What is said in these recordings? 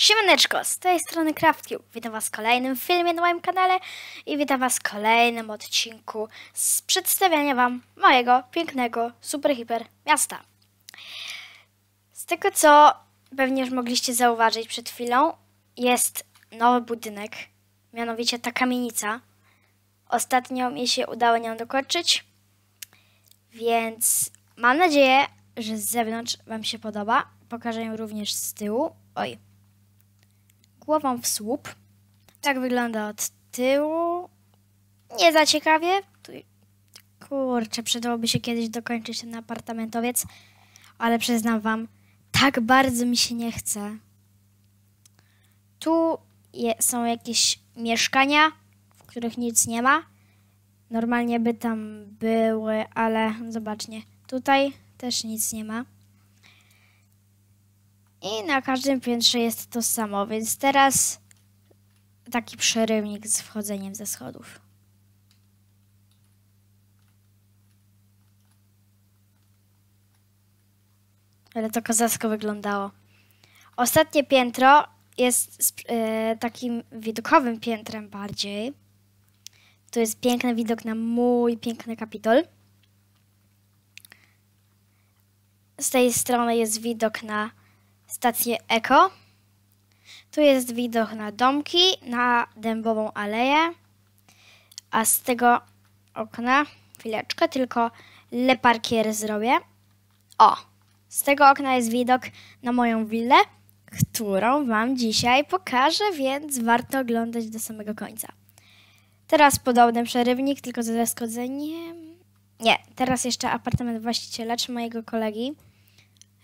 Siemaneczko, z tej strony KraftQ. Witam Was w kolejnym filmie na moim kanale i witam Was w kolejnym odcinku z przedstawiania Wam mojego pięknego, super hiper miasta. Z tego co pewnie już mogliście zauważyć przed chwilą, jest nowy budynek, mianowicie ta kamienica. Ostatnio mi się udało nią dokończyć, więc mam nadzieję, że z zewnątrz Wam się podoba. Pokażę ją również z tyłu. Oj, głową w słup. Tak wygląda od tyłu. Nie za ciekawie. Kurczę, przydałoby się kiedyś dokończyć ten apartamentowiec, ale przyznam wam, tak bardzo mi się nie chce. Tu je, są jakieś mieszkania, w których nic nie ma. Normalnie by tam były, ale zobaczcie, tutaj też nic nie ma. I na każdym piętrze jest to samo, więc teraz taki przerywnik z wchodzeniem ze schodów. Ale to kozacko wyglądało. Ostatnie piętro jest yy, takim widokowym piętrem bardziej. Tu jest piękny widok na mój piękny kapitol. Z tej strony jest widok na stację Eko. Tu jest widok na domki, na dębową aleję, a z tego okna, chwileczkę, tylko le zrobię. O, z tego okna jest widok na moją willę, którą Wam dzisiaj pokażę, więc warto oglądać do samego końca. Teraz podobny przerywnik, tylko ze zeskodzeniem. Nie, teraz jeszcze apartament właściciela czy mojego kolegi.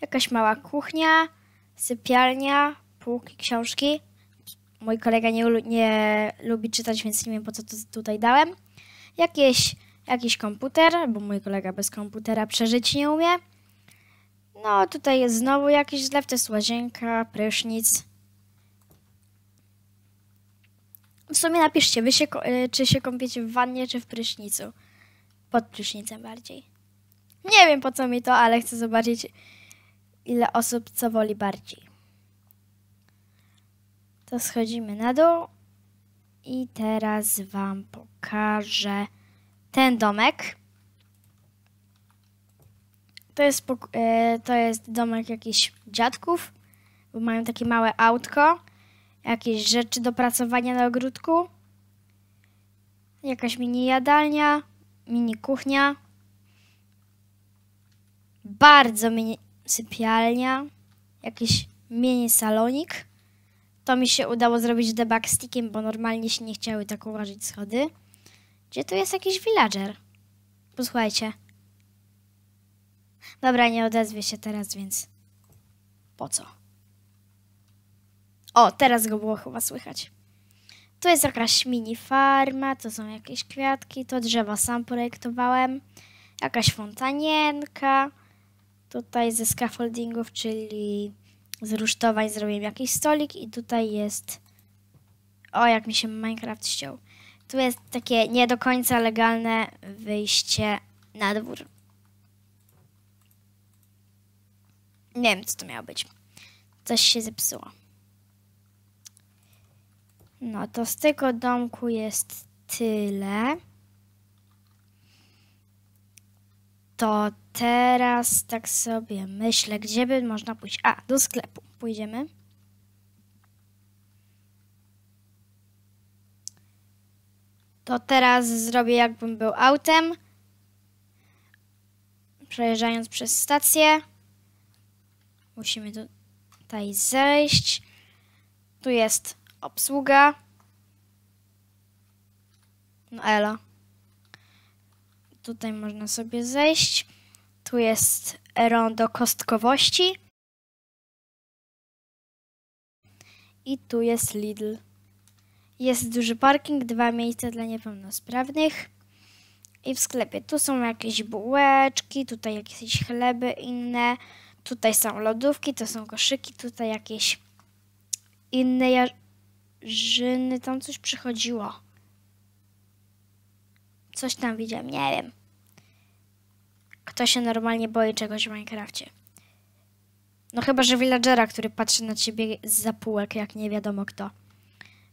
Jakaś mała kuchnia, sypialnia, półki, książki. Mój kolega nie, nie lubi czytać, więc nie wiem po co to tutaj dałem. Jakieś, jakiś komputer, bo mój kolega bez komputera przeżyć nie umie. No, tutaj jest znowu jakiś zlew, to jest łazienka, prysznic. W sumie napiszcie, wy się, y, czy się kąpiecie w wannie, czy w prysznicu. Pod prysznicem bardziej. Nie wiem po co mi to, ale chcę zobaczyć, ile osób co woli bardziej. To schodzimy na dół i teraz Wam pokażę ten domek. To jest, e, to jest domek jakichś dziadków, bo mają takie małe autko, jakieś rzeczy do pracowania na ogródku, jakaś mini jadalnia, mini kuchnia. Bardzo mini, sypialnia, jakiś mini salonik. To mi się udało zrobić debug stickiem, bo normalnie się nie chciały tak ułożyć schody. Gdzie tu jest jakiś villager? Posłuchajcie. Dobra, nie odezwie się teraz, więc po co? O, teraz go było chyba słychać. Tu jest jakaś mini farma, to są jakieś kwiatki, to drzewa sam projektowałem, jakaś fontanienka. Tutaj ze scaffoldingów, czyli z rusztowań zrobiłem jakiś stolik i tutaj jest... O, jak mi się Minecraft ściął. Tu jest takie nie do końca legalne wyjście na dwór. Nie wiem, co to miało być. Coś się zepsuło. No to z tego domku jest tyle. to teraz tak sobie myślę, gdzie by można pójść. A, do sklepu pójdziemy. To teraz zrobię jakbym był autem. Przejeżdżając przez stację. Musimy tutaj zejść. Tu jest obsługa. No elo. Tutaj można sobie zejść. Tu jest rondo kostkowości. I tu jest Lidl. Jest duży parking, dwa miejsca dla niepełnosprawnych. I w sklepie tu są jakieś bułeczki, tutaj jakieś chleby inne. Tutaj są lodówki, to są koszyki, tutaj jakieś inne jarzyny. Tam coś przychodziło. Coś tam widziałem, nie wiem. Kto się normalnie boi czegoś w Minecrafcie? No chyba, że villagera, który patrzy na ciebie za półek, jak nie wiadomo kto.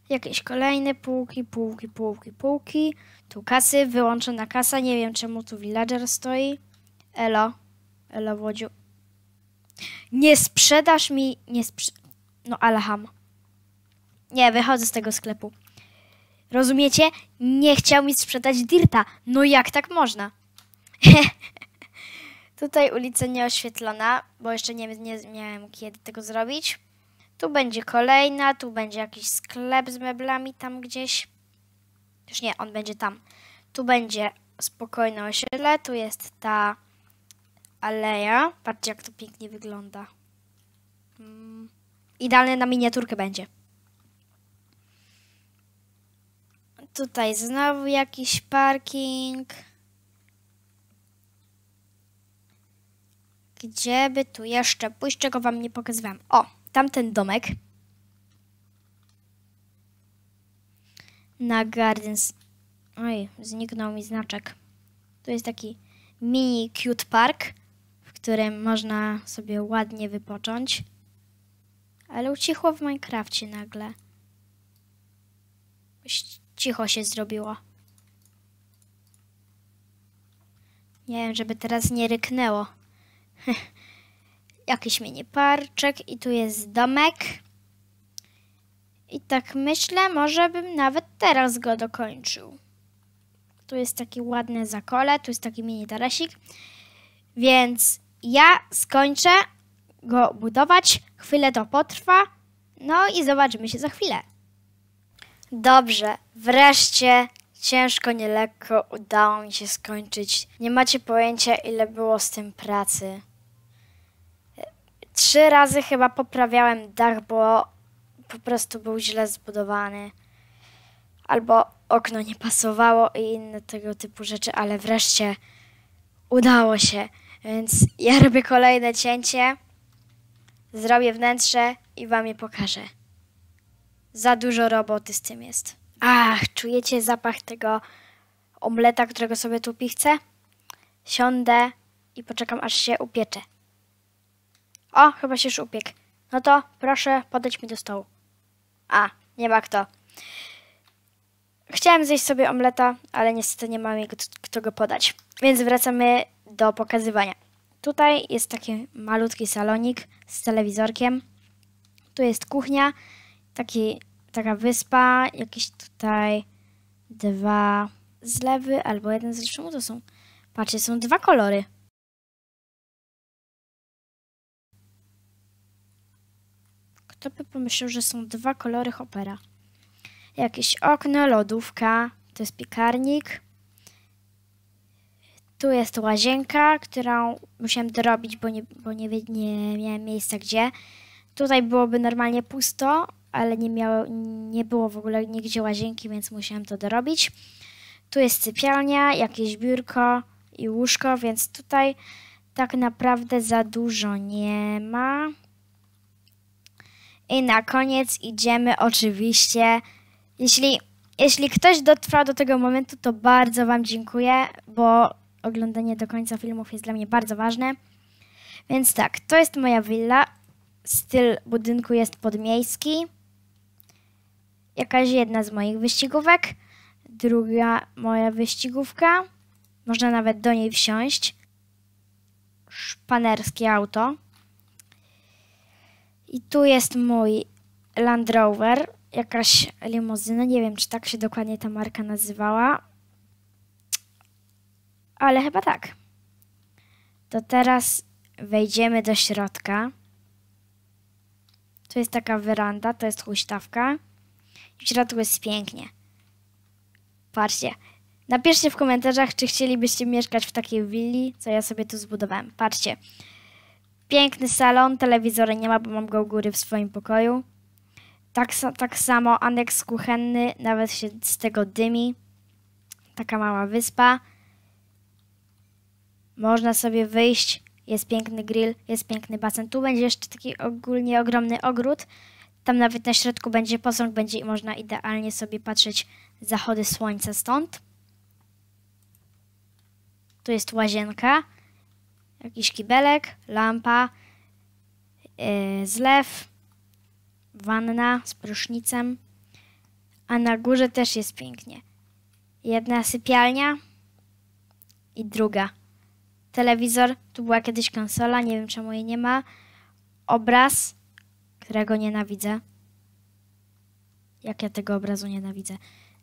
Jakieś kolejne półki, półki, półki, półki. Tu kasy, wyłączona kasa. Nie wiem, czemu tu villager stoi. Elo. Elo, Łodziu. Nie sprzedasz mi... Nie sprz... No, alham. Nie, wychodzę z tego sklepu. Rozumiecie? Nie chciał mi sprzedać Dirta. No jak tak można? Tutaj ulica nieoświetlona, bo jeszcze nie, nie miałem kiedy tego zrobić. Tu będzie kolejna, tu będzie jakiś sklep z meblami tam gdzieś. Już nie, on będzie tam. Tu będzie spokojne osiedle, tu jest ta aleja. Patrzcie jak to pięknie wygląda. Mm. Idealne na miniaturkę będzie. Tutaj znowu jakiś parking. Gdzie by tu jeszcze pójść, czego wam nie pokazywałam? O, tamten domek. Na Gardens. Oj, zniknął mi znaczek. Tu jest taki mini cute park, w którym można sobie ładnie wypocząć. Ale ucichło w Minecrafcie nagle. Cicho się zrobiło. Nie wiem, żeby teraz nie ryknęło. Jakiś mini parczek i tu jest domek. I tak myślę, może bym nawet teraz go dokończył. Tu jest taki ładny zakole, tu jest taki mini tarasik. Więc ja skończę go budować, chwilę to potrwa, no i zobaczymy się za chwilę. Dobrze, Wreszcie ciężko, nielekko udało mi się skończyć. Nie macie pojęcia, ile było z tym pracy. Trzy razy chyba poprawiałem dach, bo po prostu był źle zbudowany. Albo okno nie pasowało i inne tego typu rzeczy, ale wreszcie udało się. Więc ja robię kolejne cięcie, zrobię wnętrze i wam je pokażę. Za dużo roboty z tym jest. Ach, czujecie zapach tego omleta, którego sobie tu pichcę? Siądę i poczekam, aż się upiecze. O, chyba się już upiek. No to proszę podać mi do stołu. A, nie ma kto. Chciałem zjeść sobie omleta, ale niestety nie mam jego, kto go podać. Więc wracamy do pokazywania. Tutaj jest taki malutki salonik z telewizorkiem. Tu jest kuchnia, taki taka wyspa, jakieś tutaj dwa zlewy albo jeden z czemu to są? Patrzcie, są dwa kolory. Kto by pomyślał, że są dwa kolory hopera? Jakieś okno, lodówka, to jest piekarnik. Tu jest łazienka, którą musiałem dorobić, bo nie, bo nie, nie miałem miejsca gdzie. Tutaj byłoby normalnie pusto, ale nie, miało, nie było w ogóle nigdzie łazienki, więc musiałam to dorobić. Tu jest sypialnia, jakieś biurko i łóżko, więc tutaj tak naprawdę za dużo nie ma. I na koniec idziemy oczywiście. Jeśli, jeśli ktoś dotrwa do tego momentu, to bardzo Wam dziękuję, bo oglądanie do końca filmów jest dla mnie bardzo ważne. Więc tak, to jest moja willa. Styl budynku jest podmiejski jakaś jedna z moich wyścigówek, druga moja wyścigówka, można nawet do niej wsiąść, szpanerskie auto. I tu jest mój Land Rover, jakaś limuzyna, nie wiem czy tak się dokładnie ta marka nazywała, ale chyba tak. To teraz wejdziemy do środka. Tu jest taka weranda, to jest huśtawka. W środku jest pięknie. Patrzcie. Napiszcie w komentarzach, czy chcielibyście mieszkać w takiej willi, co ja sobie tu zbudowałem. Patrzcie. Piękny salon, telewizora nie ma, bo mam go u góry w swoim pokoju. Tak, tak samo aneks kuchenny, nawet się z tego dymi. Taka mała wyspa. Można sobie wyjść, jest piękny grill, jest piękny basen. Tu będzie jeszcze taki ogólnie ogromny ogród, tam nawet na środku będzie posąg, będzie i można idealnie sobie patrzeć zachody słońca stąd. Tu jest łazienka, jakiś kibelek, lampa, yy, zlew, wanna z prysznicem, a na górze też jest pięknie. Jedna sypialnia i druga. Telewizor, tu była kiedyś konsola, nie wiem czemu jej nie ma. Obraz, którego nienawidzę. Jak ja tego obrazu nienawidzę.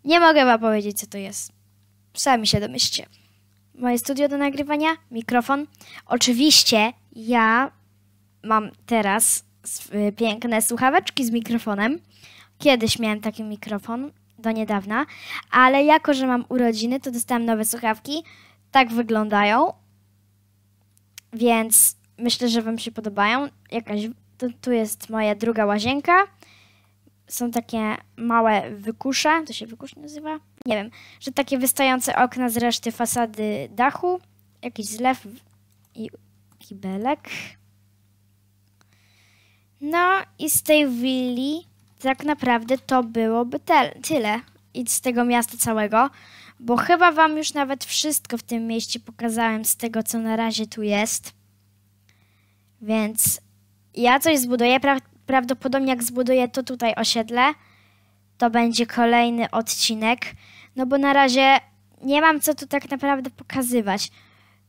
Nie mogę wam powiedzieć, co to jest. Sami się domyślcie. Moje studio do nagrywania, mikrofon. Oczywiście ja mam teraz piękne słuchaweczki z mikrofonem. Kiedyś miałem taki mikrofon, do niedawna, ale jako, że mam urodziny, to dostałam nowe słuchawki. Tak wyglądają, więc myślę, że Wam się podobają. Jakaś tu, tu jest moja druga łazienka. Są takie małe wykusze, to się wykusz nazywa? Nie wiem, że takie wystające okna z reszty fasady dachu, jakiś zlew i kibelek. No i z tej willi tak naprawdę to byłoby tyle. I z tego miasta całego, bo chyba wam już nawet wszystko w tym mieście pokazałem z tego, co na razie tu jest. Więc ja coś zbuduję, pra prawdopodobnie jak zbuduję to tutaj osiedle, to będzie kolejny odcinek, no bo na razie nie mam co tu tak naprawdę pokazywać.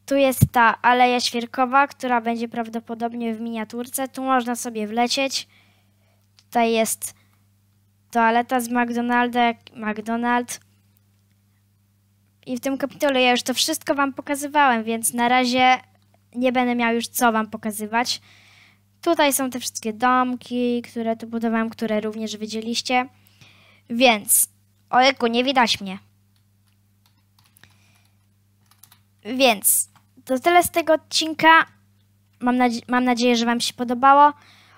Tu jest ta Aleja Świerkowa, która będzie prawdopodobnie w miniaturce. Tu można sobie wlecieć. Tutaj jest toaleta z McDonalda, McDonald. I w tym kapitule ja już to wszystko Wam pokazywałem, więc na razie nie będę miał już co Wam pokazywać. Tutaj są te wszystkie domki, które tu budowałem, które również widzieliście. Więc, ojku, nie widać mnie. Więc, to tyle z tego odcinka. Mam, nadzie mam nadzieję, że Wam się podobało.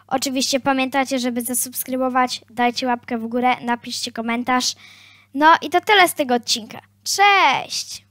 Oczywiście pamiętajcie, żeby zasubskrybować, dajcie łapkę w górę, napiszcie komentarz. No i to tyle z tego odcinka. Cześć!